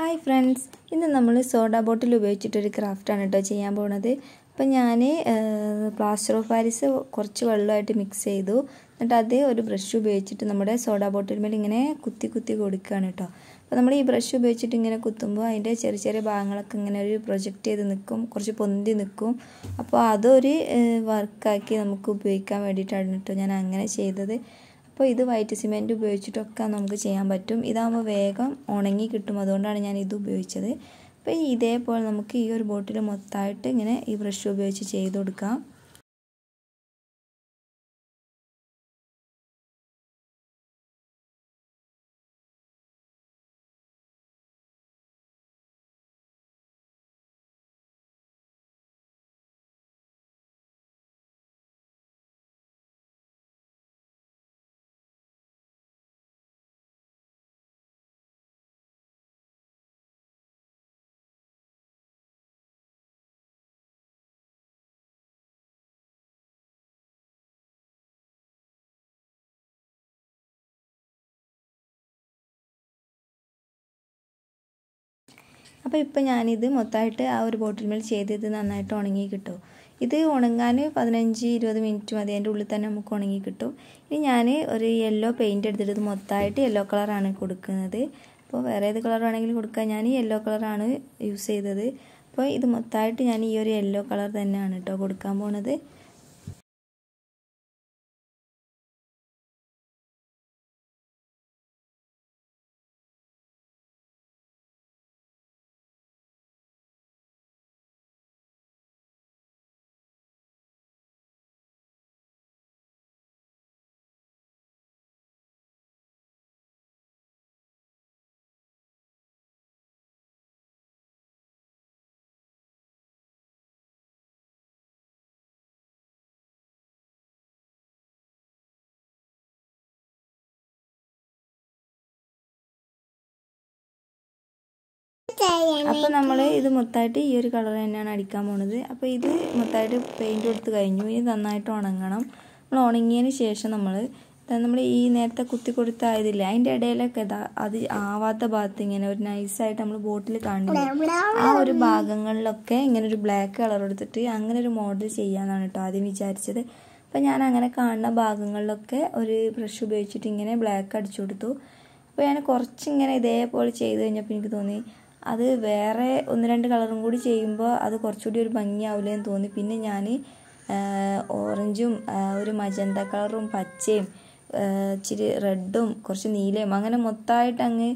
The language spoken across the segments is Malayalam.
ഹായ് ഫ്രണ്ട്സ് ഇന്ന് നമ്മൾ സോഡ ബോട്ടിൽ ഉപയോഗിച്ചിട്ടൊരു ക്രാഫ്റ്റാണ് കേട്ടോ ചെയ്യാൻ പോണത് അപ്പം ഞാൻ പ്ലാസ്റ്റർ ഓഫ് പാരീസ് കുറച്ച് വെള്ളമായിട്ട് മിക്സ് ചെയ്തു എന്നിട്ട് അത് ഒരു ബ്രഷ് ഉപയോഗിച്ചിട്ട് നമ്മുടെ സോഡ ബോട്ടിൽമേൽ ഇങ്ങനെ കുത്തി കുത്തി കൊടുക്കുകയാണ് കേട്ടോ അപ്പോൾ നമ്മൾ ഈ ബ്രഷ് ഉപയോഗിച്ചിട്ട് ഇങ്ങനെ കുത്തുമ്പോൾ അതിൻ്റെ ചെറിയ ചെറിയ ഭാഗങ്ങളൊക്കെ ഇങ്ങനെ ഒരു പ്രൊജക്റ്റ് ചെയ്ത് നിൽക്കും കുറച്ച് പൊന്തി നിൽക്കും അപ്പോൾ അതൊരു വർക്കാക്കി നമുക്ക് ഉപയോഗിക്കാൻ വേണ്ടിയിട്ടാണ് കേട്ടോ ഞാൻ അങ്ങനെ ചെയ്തത് അപ്പോൾ ഇത് വൈറ്റ് സിമെൻറ്റ് ഉപയോഗിച്ചിട്ടൊക്കെ നമുക്ക് ചെയ്യാൻ പറ്റും ഇതാകുമ്പോൾ വേഗം ഉണങ്ങി കിട്ടും അതുകൊണ്ടാണ് ഞാൻ ഇത് ഉപയോഗിച്ചത് അപ്പോൾ ഇതേപോലെ നമുക്ക് ഈ ഒരു ബോട്ടിൽ മൊത്തമായിട്ട് ഇങ്ങനെ ഈ ബ്രഷ് ഉപയോഗിച്ച് ചെയ്ത് കൊടുക്കാം അപ്പോൾ ഇപ്പോൾ ഞാനിത് മൊത്തമായിട്ട് ആ ഒരു ബോട്ടിൽ മേൽ ചെയ്തത് നന്നായിട്ട് ഉണങ്ങി കിട്ടും ഇത് ഉണങ്ങാൻ പതിനഞ്ച് ഇരുപത് മിനിറ്റ് മതി അതിൻ്റെ ഉള്ളിൽ തന്നെ നമുക്ക് ഉണങ്ങി കിട്ടും ഇനി ഞാൻ ഒരു യെല്ലോ പെയിൻറ്റ് എടുത്തിട്ട് ഇത് മൊത്തമായിട്ട് യെല്ലോ കളറാണ് കൊടുക്കുന്നത് അപ്പോൾ വേറെ ഏത് കളർ വേണമെങ്കിലും കൊടുക്കാൻ ഞാൻ യെല്ലോ കളറാണ് യൂസ് ചെയ്തത് അപ്പോൾ ഇത് മൊത്തമായിട്ട് ഞാൻ ഈ ഒരു യെല്ലോ കളർ തന്നെയാണ് കേട്ടോ കൊടുക്കാൻ പോണത് അപ്പോൾ നമ്മൾ ഇത് മൊത്തമായിട്ട് ഈ ഒരു കളർ തന്നെയാണ് അടിക്കാൻ പോണത് അപ്പോൾ ഇത് മൊത്തമായിട്ട് പെയിൻറ് കൊടുത്ത് കഴിഞ്ഞു ഇനി നന്നായിട്ട് ഉണങ്ങണം നമ്മൾ ഉണങ്ങിയതിന് ശേഷം നമ്മൾ നമ്മൾ ഈ നേരത്തെ കുത്തി കൊടുത്ത ഇതില്ല അതിൻ്റെ ഇടയിലൊക്കെ അത് ആവാത്ത ഭാഗത്ത് ഇങ്ങനെ ഒരു നൈസായിട്ട് നമ്മൾ ബോട്ടിൽ കാണുന്നില്ല ആ ഒരു ഭാഗങ്ങളിലൊക്കെ ഇങ്ങനെ ഒരു ബ്ലാക്ക് കളർ എടുത്തിട്ട് അങ്ങനെ ഒരു മോഡൽ ചെയ്യാന്നാണ് കേട്ടോ ആദ്യം വിചാരിച്ചത് അപ്പം ഞാൻ അങ്ങനെ കാണുന്ന ഭാഗങ്ങളിലൊക്കെ ഒരു ബ്രഷ് ഉപയോഗിച്ചിട്ട് ഇങ്ങനെ ബ്ലാക്ക് അടിച്ചു കൊടുത്തു അപ്പോൾ ഞാൻ കുറച്ചിങ്ങനെ ഇതേപോലെ ചെയ്ത് കഴിഞ്ഞപ്പോൾ എനിക്ക് തോന്നി അത് വേറെ ഒന്ന് രണ്ട് കളറും കൂടി ചെയ്യുമ്പോൾ അത് കുറച്ചുകൂടി ഒരു ഭംഗിയാവില്ലേ എന്ന് തോന്നി പിന്നെ ഞാൻ ഓറഞ്ചും ഒരു മജന്ത കളറും പച്ചയും ഇച്ചിരി റെഡും കുറച്ച് നീലയും അങ്ങനെ മൊത്തമായിട്ട് അങ്ങ്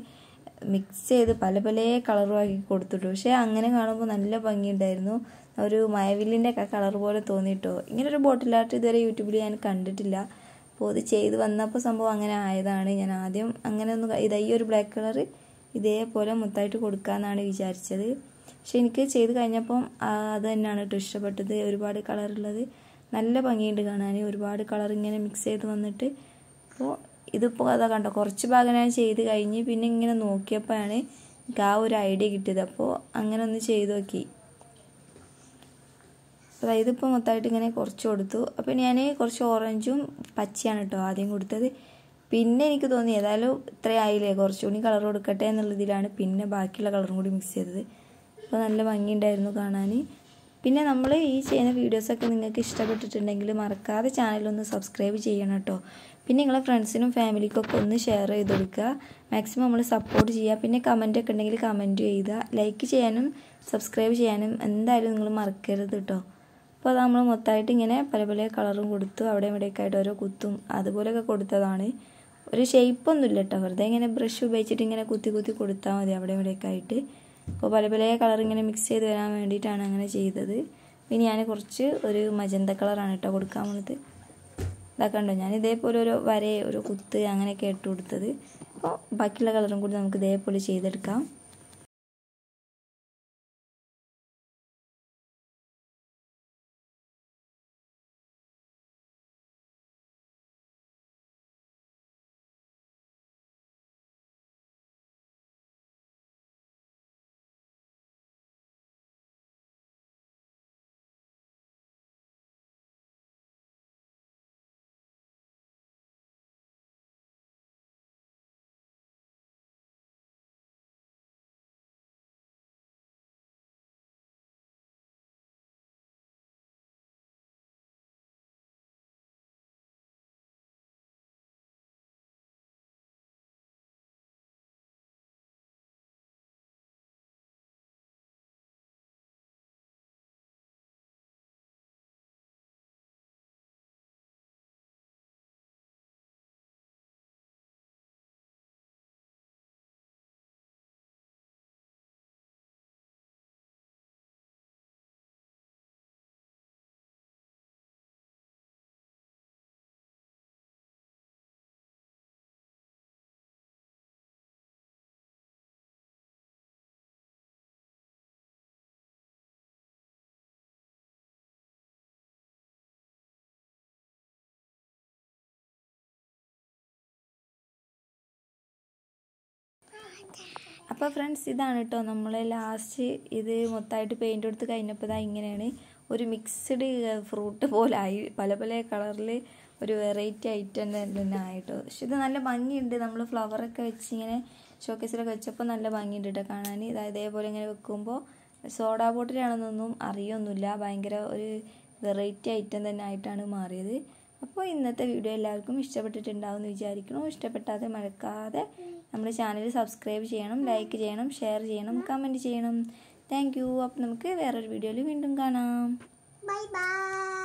മിക്സ് ചെയ്ത് പല പല കളറും ആക്കി കൊടുത്തിട്ടു പക്ഷേ അങ്ങനെ കാണുമ്പോൾ നല്ല ഭംഗിയുണ്ടായിരുന്നു ഒരു മയവില്ലിൻ്റെ ഒക്കെ കളർ പോലെ തോന്നിയിട്ടോ ഇങ്ങനെ ഒരു ബോട്ടിൽ ആർട്ട് ഇതുവരെ യൂട്യൂബിൽ ഞാൻ കണ്ടിട്ടില്ല അപ്പോൾ ഇത് ചെയ്ത് വന്നപ്പോൾ സംഭവം അങ്ങനെ ആയതാണ് ഞാൻ ആദ്യം അങ്ങനെ ഒന്ന് ഇതായി ഒരു ബ്ലാക്ക് കളർ ഇതേപോലെ മുത്തായിട്ട് കൊടുക്കാമെന്നാണ് വിചാരിച്ചത് പക്ഷെ എനിക്ക് ചെയ്ത് കഴിഞ്ഞപ്പം അത് തന്നെയാണ് കേട്ടോ ഇഷ്ടപ്പെട്ടത് ഒരുപാട് കളറുള്ളത് നല്ല ഭംഗിയുണ്ട് കാണാൻ ഒരുപാട് കളർ ഇങ്ങനെ മിക്സ് ചെയ്ത് വന്നിട്ട് അപ്പോൾ ഇതിപ്പോൾ അതാ കണ്ടോ കുറച്ച് ഭാഗം ഞാൻ ചെയ്ത് കഴിഞ്ഞ് പിന്നെ ഇങ്ങനെ നോക്കിയപ്പോഴാണ് എനിക്ക് ആ ഒരു ഐഡിയ കിട്ടിയത് അപ്പോൾ അങ്ങനെ ഒന്ന് ചെയ്ത് നോക്കി അപ്പോൾ ഇതിപ്പോൾ മൊത്തമായിട്ട് ഇങ്ങനെ കുറച്ച് കൊടുത്തു അപ്പോൾ ഞാൻ കുറച്ച് ഓറഞ്ചും പച്ചയാണ് കേട്ടോ ആദ്യം കൊടുത്തത് പിന്നെ എനിക്ക് തോന്നി ഏതായാലും ഇത്രയായില്ലേ കുറച്ചുകൂടി കളർ കൊടുക്കട്ടെ എന്നുള്ളതിലാണ് പിന്നെ ബാക്കിയുള്ള കളറും കൂടി മിക്സ് ചെയ്തത് അപ്പോൾ നല്ല ഭംഗിയുണ്ടായിരുന്നു കാണാൻ പിന്നെ നമ്മൾ ഈ ചെയ്യുന്ന വീഡിയോസൊക്കെ നിങ്ങൾക്ക് ഇഷ്ടപ്പെട്ടിട്ടുണ്ടെങ്കിൽ മറക്കാതെ ചാനലൊന്ന് സബ്സ്ക്രൈബ് ചെയ്യണം കേട്ടോ പിന്നെ നിങ്ങളെ ഫ്രണ്ട്സിനും ഫാമിലിക്കൊക്കെ ഒന്ന് ഷെയർ ചെയ്ത് കൊടുക്കുക മാക്സിമം നമ്മൾ സപ്പോർട്ട് ചെയ്യുക പിന്നെ കമൻറ്റൊക്കെ ഉണ്ടെങ്കിൽ കമൻറ്റ് ചെയ്യുക ലൈക്ക് ചെയ്യാനും സബ്സ്ക്രൈബ് ചെയ്യാനും എന്തായാലും നിങ്ങൾ മറക്കരുത് കേട്ടോ അപ്പോൾ അത് നമ്മൾ മൊത്തമായിട്ട് ഇങ്ങനെ പല പല കളറും കൊടുത്തു അവിടെ ഇവിടെയൊക്കെ ആയിട്ട് ഓരോ കുത്തും അതുപോലെയൊക്കെ കൊടുത്തതാണ് ഒരു ഷേപ്പൊന്നുമില്ല കേട്ടോ വെറുതെ ഇങ്ങനെ ബ്രഷ് ഉപയോഗിച്ചിട്ട് ഇങ്ങനെ കുത്തി കുത്തി കൊടുത്താൽ മതി അവിടെ ഇവിടെയൊക്കെ ആയിട്ട് അപ്പോൾ പല പല കളർ ഇങ്ങനെ മിക്സ് ചെയ്ത് വരാൻ വേണ്ടിയിട്ടാണ് അങ്ങനെ ചെയ്തത് പിന്നെ ഞാൻ കുറച്ച് ഒരു മജന്ത കളറാണ് കേട്ടോ കൊടുക്കാൻ പോണത് ഇതാക്കണ്ടോ ഞാൻ ഇതേപോലെ ഒരു വര ഒരു കുത്ത് അങ്ങനെയൊക്കെ ഇട്ട് കൊടുത്തത് അപ്പോൾ ബാക്കിയുള്ള കളറും കൂടി നമുക്ക് ഇതേപോലെ ചെയ്തെടുക്കാം അപ്പോൾ ഫ്രണ്ട്സ് ഇതാണ് കേട്ടോ നമ്മൾ ലാസ്റ്റ് ഇത് മൊത്തമായിട്ട് പെയിൻ്റ് കൊടുത്ത് കഴിഞ്ഞപ്പോൾ ഇതാ ഇങ്ങനെയാണ് ഒരു മിക്സ്ഡ് ഫ്രൂട്ട് പോലെ ആയി പല പല കളറിൽ ഒരു വെറൈറ്റി ഐറ്റം തന്നെ ആയിട്ടോ പക്ഷെ ഇത് നല്ല ഭംഗിയുണ്ട് നമ്മൾ ഫ്ലവറൊക്കെ വെച്ച് ഇങ്ങനെ ഷോക്കേസിലൊക്കെ വെച്ചപ്പോൾ നല്ല ഭംഗിയുണ്ട് കേട്ടോ കാണാൻ ഇതാ ഇതേപോലെ ഇങ്ങനെ വെക്കുമ്പോൾ സോഡാ ബോട്ടിലാണെന്നൊന്നും അറിയൊന്നുമില്ല ഭയങ്കര ഒരു വെറൈറ്റി ഐറ്റം തന്നെ ആയിട്ടാണ് മാറിയത് അപ്പോൾ ഇന്നത്തെ വീഡിയോ എല്ലാവർക്കും ഇഷ്ടപ്പെട്ടിട്ടുണ്ടാവും എന്ന് വിചാരിക്കണു ഇഷ്ടപ്പെട്ടാതെ മഴക്കാതെ നമ്മുടെ ചാനൽ സബ്സ്ക്രൈബ് ചെയ്യണം ലൈക്ക് ചെയ്യണം ഷെയർ ചെയ്യണം കമൻറ്റ് ചെയ്യണം താങ്ക് യു അപ്പോൾ നമുക്ക് വേറൊരു വീഡിയോയിൽ വീണ്ടും കാണാം ബൈ ബൈ